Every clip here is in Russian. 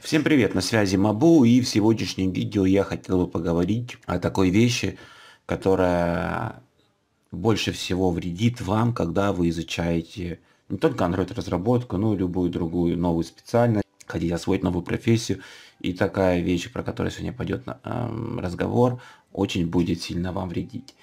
Всем привет, на связи Мабу, и в сегодняшнем видео я хотел бы поговорить о такой вещи, которая больше всего вредит вам, когда вы изучаете не только Android-разработку, но и любую другую новую специальность, хотите освоить новую профессию, и такая вещь, про которую сегодня пойдет эм, разговор, очень будет сильно вам вредить.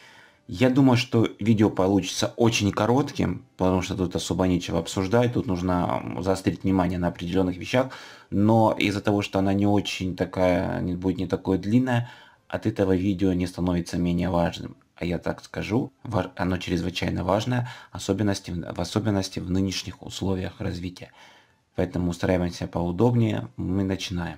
Я думаю, что видео получится очень коротким, потому что тут особо нечего обсуждать, тут нужно заострить внимание на определенных вещах, но из-за того, что она не очень такая, не будет не такое длинное, от этого видео не становится менее важным. А я так скажу, оно чрезвычайно важное, особенности, в особенности в нынешних условиях развития. Поэтому устраиваемся поудобнее, мы начинаем.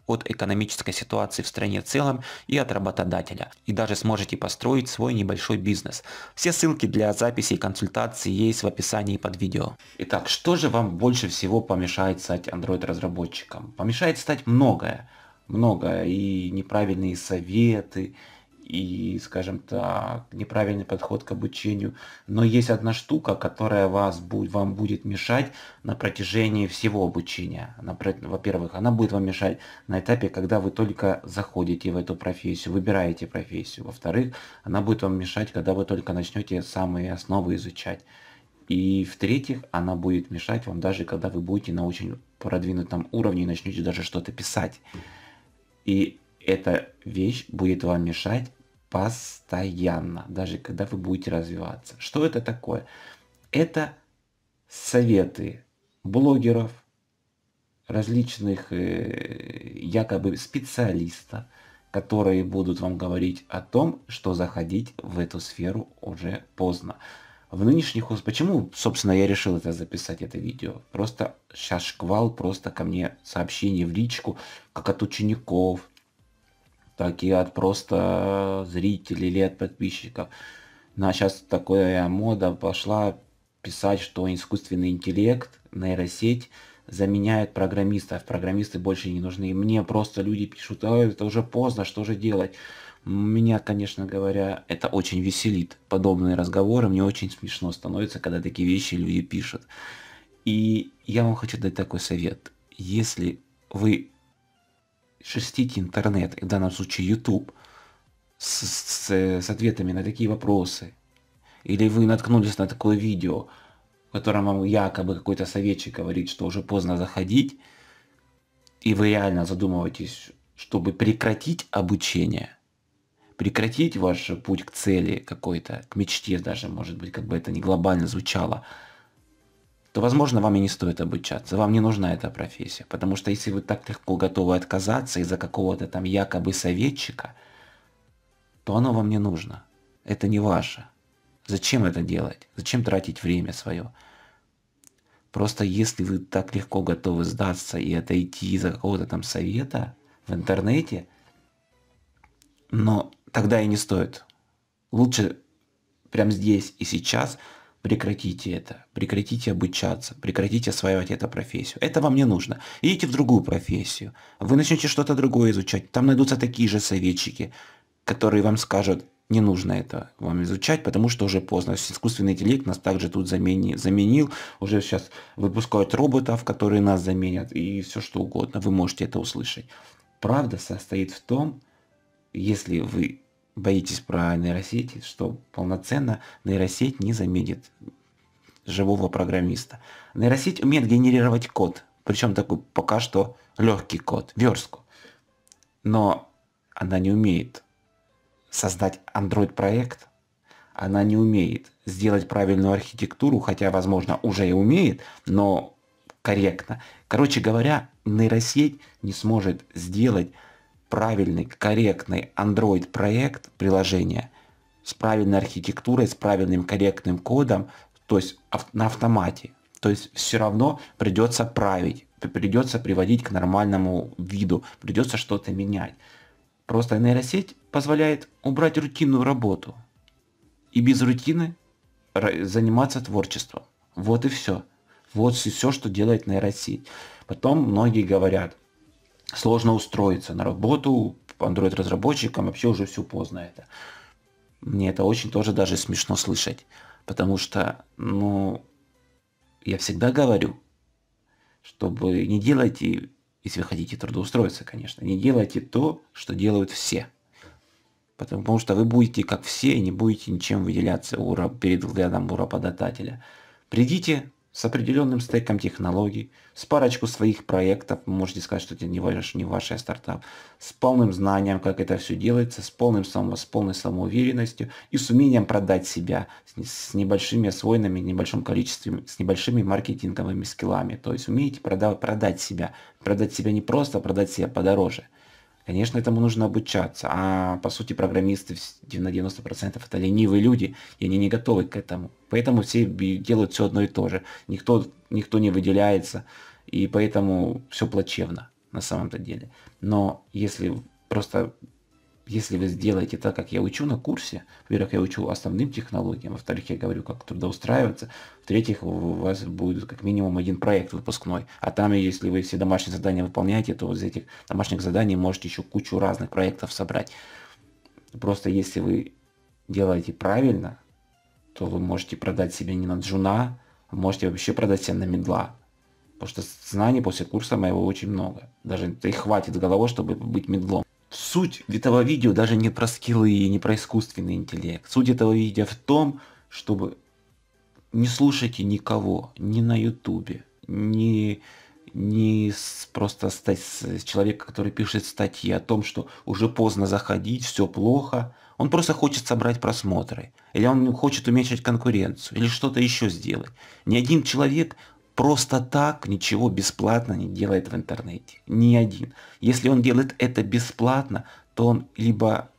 от экономической ситуации в стране в целом и от работодателя. И даже сможете построить свой небольшой бизнес. Все ссылки для записи и консультации есть в описании под видео. Итак, что же вам больше всего помешает стать Android разработчиком? Помешает стать многое. Многое. И неправильные советы, и, скажем так, неправильный подход к обучению. Но есть одна штука, которая вас, будет, вам будет мешать на протяжении всего обучения. Во-первых, она будет вам мешать на этапе, когда вы только заходите в эту профессию, выбираете профессию. Во-вторых, она будет вам мешать, когда вы только начнете самые основы изучать. И в-третьих, она будет мешать вам даже, когда вы будете на очень продвинутом уровне и начнете даже что-то писать. И эта вещь будет вам мешать постоянно, даже когда вы будете развиваться. Что это такое? Это советы блогеров, различных э, якобы специалистов, которые будут вам говорить о том, что заходить в эту сферу уже поздно. В нынешних... условиях Почему, собственно, я решил это записать, это видео? Просто сейчас шквал, просто ко мне сообщение в личку, как от учеников, так и от просто э, зрителей или от подписчиков. На сейчас такая мода пошла писать, что искусственный интеллект, нейросеть заменяет программистов. Программисты больше не нужны. Мне просто люди пишут, а это уже поздно, что же делать? Меня, конечно говоря, это очень веселит. Подобные разговоры мне очень смешно становится, когда такие вещи люди пишут. И я вам хочу дать такой совет. Если вы шестить интернет, в данном случае YouTube, с, с, с ответами на такие вопросы, или вы наткнулись на такое видео, в котором вам якобы какой-то советчик говорит, что уже поздно заходить, и вы реально задумываетесь, чтобы прекратить обучение, прекратить ваш путь к цели какой-то, к мечте даже, может быть, как бы это не глобально звучало – то, возможно, вам и не стоит обучаться, вам не нужна эта профессия. Потому что если вы так легко готовы отказаться из-за какого-то там якобы советчика, то оно вам не нужно. Это не ваше. Зачем это делать? Зачем тратить время свое? Просто если вы так легко готовы сдаться и отойти из-за какого-то там совета в интернете, но тогда и не стоит. Лучше прямо здесь и сейчас – Прекратите это, прекратите обучаться, прекратите осваивать эту профессию. Это вам не нужно. Идите в другую профессию. Вы начнете что-то другое изучать. Там найдутся такие же советчики, которые вам скажут, не нужно это вам изучать, потому что уже поздно. Искусственный интеллект нас также тут замени, заменил. Уже сейчас выпускают роботов, которые нас заменят, и все что угодно. Вы можете это услышать. Правда состоит в том, если вы боитесь про нейросети, что полноценно нейросеть не заменит живого программиста. Нейросеть умеет генерировать код, причем такой пока что легкий код, верстку. Но она не умеет создать Android-проект, она не умеет сделать правильную архитектуру, хотя, возможно, уже и умеет, но корректно. Короче говоря, нейросеть не сможет сделать правильный, корректный Android проект приложения с правильной архитектурой, с правильным корректным кодом, то есть на автомате. То есть все равно придется править, придется приводить к нормальному виду, придется что-то менять. Просто нейросеть позволяет убрать рутинную работу и без рутины заниматься творчеством. Вот и все. Вот все, что делает нейросеть. Потом многие говорят, сложно устроиться на работу Android-разработчикам, вообще уже все поздно это. Мне это очень тоже даже смешно слышать, потому что, ну, я всегда говорю, чтобы не делайте, если вы хотите трудоустроиться, конечно, не делайте то, что делают все. Потому, потому что вы будете как все и не будете ничем выделяться ура, перед взглядом работодателя. Придите, с определенным стеком технологий, с парочку своих проектов, можете сказать, что это не ваш, не ваш а стартап, с полным знанием, как это все делается, с, полным, с полной самоуверенностью и с умением продать себя с небольшими освоенными, небольшим количеством, с небольшими маркетинговыми скиллами. То есть умеете продав продать себя. Продать себя не просто, а продать себя подороже – Конечно, этому нужно обучаться, а по сути программисты на 90% это ленивые люди, и они не готовы к этому. Поэтому все делают все одно и то же. Никто, никто не выделяется, и поэтому все плачевно на самом-то деле. Но если просто если вы сделаете так, как я учу на курсе, во-первых, я учу основным технологиям, во-вторых, я говорю, как трудоустраиваться, в-третьих, у вас будет как минимум один проект выпускной, а там, если вы все домашние задания выполняете, то из этих домашних заданий можете еще кучу разных проектов собрать. Просто если вы делаете правильно, то вы можете продать себе не на джуна, а можете вообще продать себя на медла. Потому что знаний после курса моего очень много. Даже их хватит с головой, чтобы быть медлом суть этого видео даже не про скиллы и не про искусственный интеллект. Суть этого видео в том, чтобы не слушайте никого, ни на ютубе, ни, ни с, просто стать, человека, который пишет статьи о том, что уже поздно заходить, все плохо. Он просто хочет собрать просмотры. Или он хочет уменьшить конкуренцию, или что-то еще сделать. Ни один человек просто так ничего бесплатно не делает в интернете. Ни один. Если он делает это бесплатно, то он либо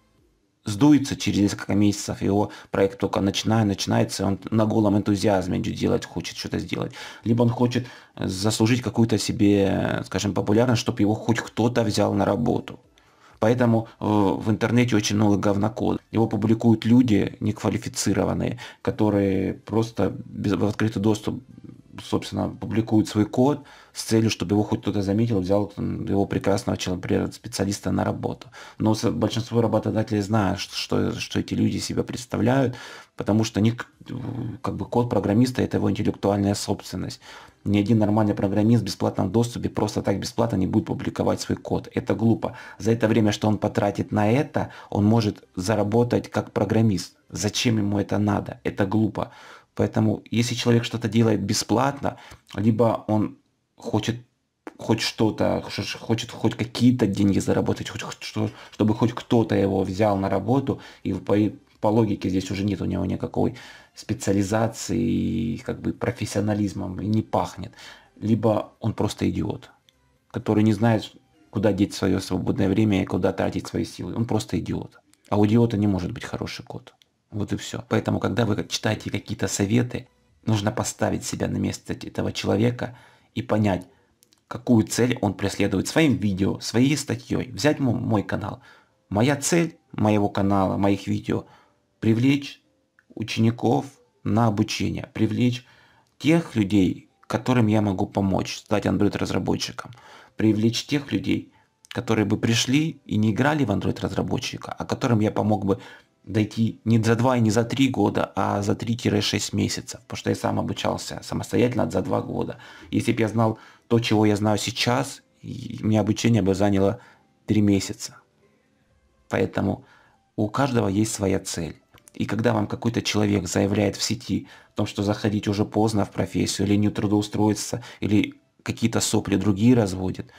сдуется через несколько месяцев, его проект только начинает, начинается, он на голом энтузиазме делать хочет, что-то сделать. Либо он хочет заслужить какую-то себе, скажем, популярность, чтобы его хоть кто-то взял на работу. Поэтому в интернете очень много говнокода. Его публикуют люди неквалифицированные, которые просто без, в открытый доступ собственно, публикует свой код с целью, чтобы его хоть кто-то заметил, взял его прекрасного человека, специалиста на работу. Но большинство работодателей знают, что, что эти люди себя представляют, потому что них, как бы код программиста – это его интеллектуальная собственность. Ни один нормальный программист в бесплатном доступе просто так бесплатно не будет публиковать свой код. Это глупо. За это время, что он потратит на это, он может заработать как программист. Зачем ему это надо? Это глупо. Поэтому если человек что-то делает бесплатно, либо он хочет хоть что-то, хочет хоть какие-то деньги заработать, хоть, что, чтобы хоть кто-то его взял на работу, и по, по логике здесь уже нет у него никакой специализации и как бы профессионализмом и не пахнет. Либо он просто идиот, который не знает, куда деть свое свободное время и куда тратить свои силы. Он просто идиот. А у идиота не может быть хороший код. Вот и все. Поэтому, когда вы читаете какие-то советы, нужно поставить себя на место этого человека и понять, какую цель он преследует своим видео, своей статьей. Взять мой, мой канал. Моя цель моего канала, моих видео – привлечь учеников на обучение, привлечь тех людей, которым я могу помочь, стать Android-разработчиком, привлечь тех людей, которые бы пришли и не играли в Android-разработчика, а которым я помог бы дойти не за 2 и не за 3 года, а за 3-6 месяцев, потому что я сам обучался самостоятельно за 2 года. Если бы я знал то, чего я знаю сейчас, мне обучение бы заняло 3 месяца. Поэтому у каждого есть своя цель. И когда вам какой-то человек заявляет в сети о том, что заходить уже поздно в профессию, или не трудоустроиться, или какие-то сопли другие разводит,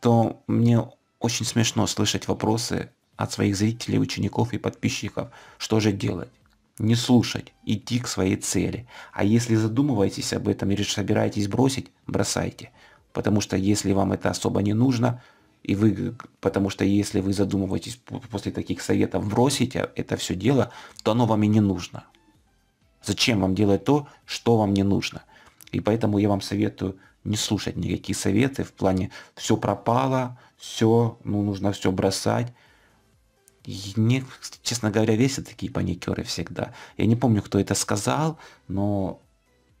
то мне очень смешно слышать вопросы от своих зрителей, учеников и подписчиков. Что же делать? Не слушать, идти к своей цели. А если задумываетесь об этом или собираетесь бросить, бросайте. Потому что если вам это особо не нужно, и вы, потому что если вы задумываетесь после таких советов, бросите а, это все дело, то оно вам и не нужно. Зачем вам делать то, что вам не нужно? И поэтому я вам советую не слушать никакие советы в плане все пропало, все, ну нужно все бросать. Мне, честно говоря, весят такие паникеры всегда. Я не помню, кто это сказал, но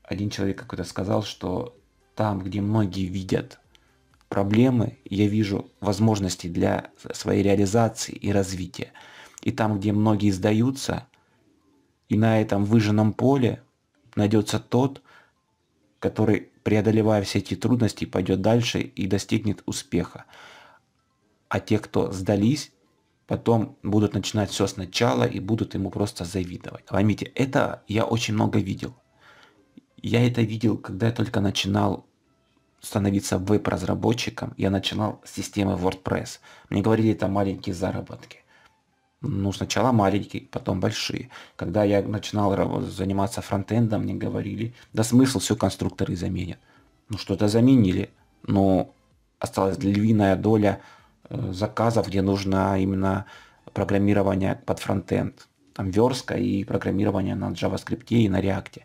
один человек какой-то сказал, что там, где многие видят проблемы, я вижу возможности для своей реализации и развития. И там, где многие сдаются, и на этом выжженном поле найдется тот, который, преодолевая все эти трудности, пойдет дальше и достигнет успеха. А те, кто сдались, потом будут начинать все сначала и будут ему просто завидовать. Поймите, это я очень много видел. Я это видел, когда я только начинал становиться веб-разработчиком, я начинал с системы WordPress. Мне говорили, это маленькие заработки. Ну, сначала маленькие, потом большие. Когда я начинал заниматься фронтендом, мне говорили, да смысл, все конструкторы заменят. Ну, что-то заменили, но осталась львиная доля заказов, где нужно именно программирование под фронтенд. Там верстка и программирование на JavaScript и на React.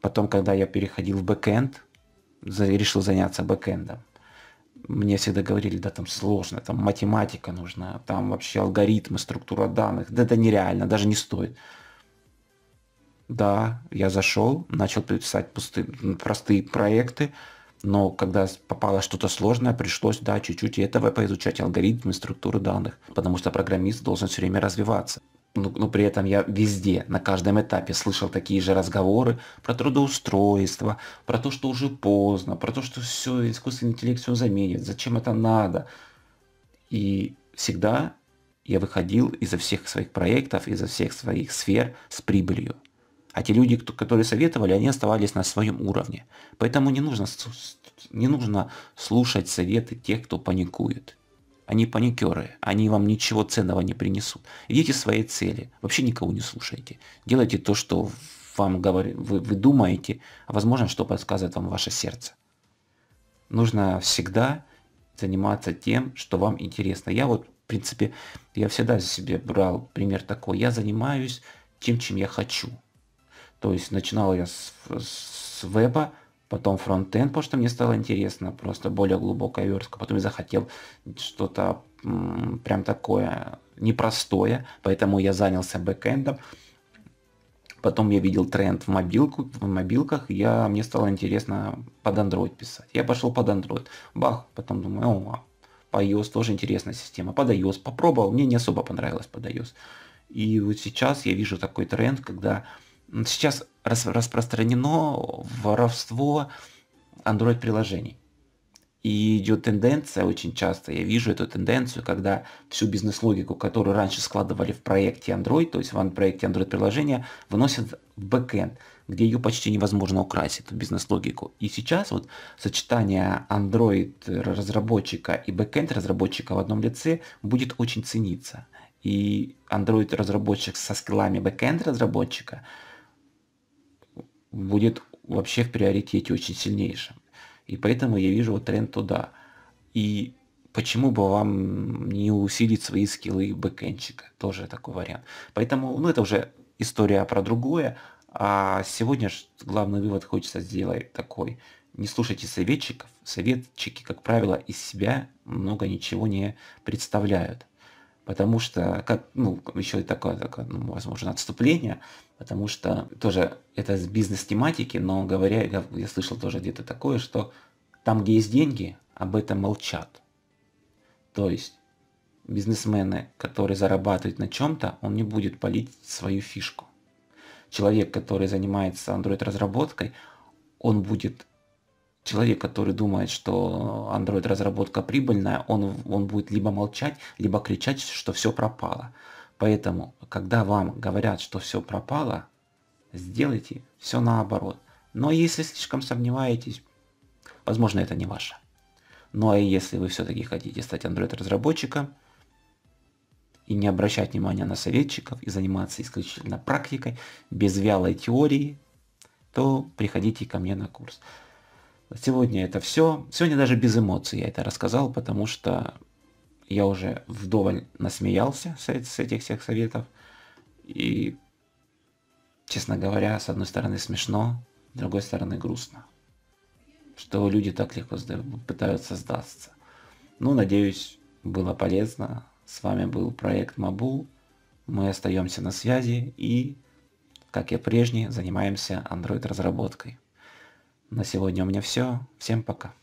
Потом, когда я переходил в бэкэнд, решил заняться бэкэндом, мне всегда говорили, да там сложно, там математика нужна, там вообще алгоритмы, структура данных, да это нереально, даже не стоит. Да, я зашел, начал писать пустые, простые проекты, но когда попало что-то сложное, пришлось, да, чуть-чуть и этого поизучать, алгоритмы, структуры данных, потому что программист должен все время развиваться. Но, ну, но при этом я везде, на каждом этапе слышал такие же разговоры про трудоустройство, про то, что уже поздно, про то, что все, искусственный интеллект все заменит, зачем это надо. И всегда я выходил изо всех своих проектов, изо всех своих сфер с прибылью. А те люди, кто, которые советовали, они оставались на своем уровне. Поэтому не нужно, не нужно слушать советы тех, кто паникует. Они паникеры, они вам ничего ценного не принесут. Идите своей цели, вообще никого не слушайте. Делайте то, что вам говорит, вы, вы думаете, а возможно, что подсказывает вам ваше сердце. Нужно всегда заниматься тем, что вам интересно. Я вот, в принципе, я всегда за себе брал пример такой. Я занимаюсь тем, чем я хочу. То есть начинал я с, с веба, потом фронтенд, потому что мне стало интересно, просто более глубокая верстка. Потом я захотел что-то прям такое непростое, поэтому я занялся бэкэндом. Потом я видел тренд в, мобилку, в мобилках, я, мне стало интересно под Android писать. Я пошел под Android. Бах, потом думаю, о, а, по iOS тоже интересная система. Под iOS попробовал, мне не особо понравилось под iOS. И вот сейчас я вижу такой тренд, когда э, сейчас распространено воровство Android-приложений. И идет тенденция, очень часто я вижу эту тенденцию, когда всю бизнес-логику, которую раньше складывали в проекте Android, то есть в проекте Android-приложения, выносят в бэкэнд, где ее почти невозможно украсить эту бизнес-логику. И сейчас вот сочетание Android-разработчика и бэкэнд-разработчика в одном лице будет очень цениться. И Android-разработчик со скиллами бэкэнд-разработчика – будет вообще в приоритете очень сильнейшим. И поэтому я вижу вот тренд туда. И почему бы вам не усилить свои скиллы бэкенчика? Тоже такой вариант. Поэтому, ну это уже история про другое. А сегодня же главный вывод хочется сделать такой. Не слушайте советчиков. Советчики, как правило, из себя много ничего не представляют потому что, как, ну, еще и такое, такое ну, возможно, отступление, потому что тоже это с бизнес-тематики, но говоря, я, я слышал тоже где-то такое, что там, где есть деньги, об этом молчат. То есть бизнесмены, которые зарабатывают на чем-то, он не будет полить свою фишку. Человек, который занимается Android-разработкой, он будет человек, который думает, что Android разработка прибыльная, он, он будет либо молчать, либо кричать, что все пропало. Поэтому, когда вам говорят, что все пропало, сделайте все наоборот. Но если слишком сомневаетесь, возможно, это не ваше. Ну а если вы все-таки хотите стать Android-разработчиком и не обращать внимания на советчиков и заниматься исключительно практикой, без вялой теории, то приходите ко мне на курс. Сегодня это все. Сегодня даже без эмоций я это рассказал, потому что я уже вдоволь насмеялся с этих всех советов. И, честно говоря, с одной стороны смешно, с другой стороны грустно. Что люди так легко пытаются сдаться. Ну, надеюсь, было полезно. С вами был проект Мабу. Мы остаемся на связи и, как и прежде, занимаемся Android-разработкой. На сегодня у меня все. Всем пока.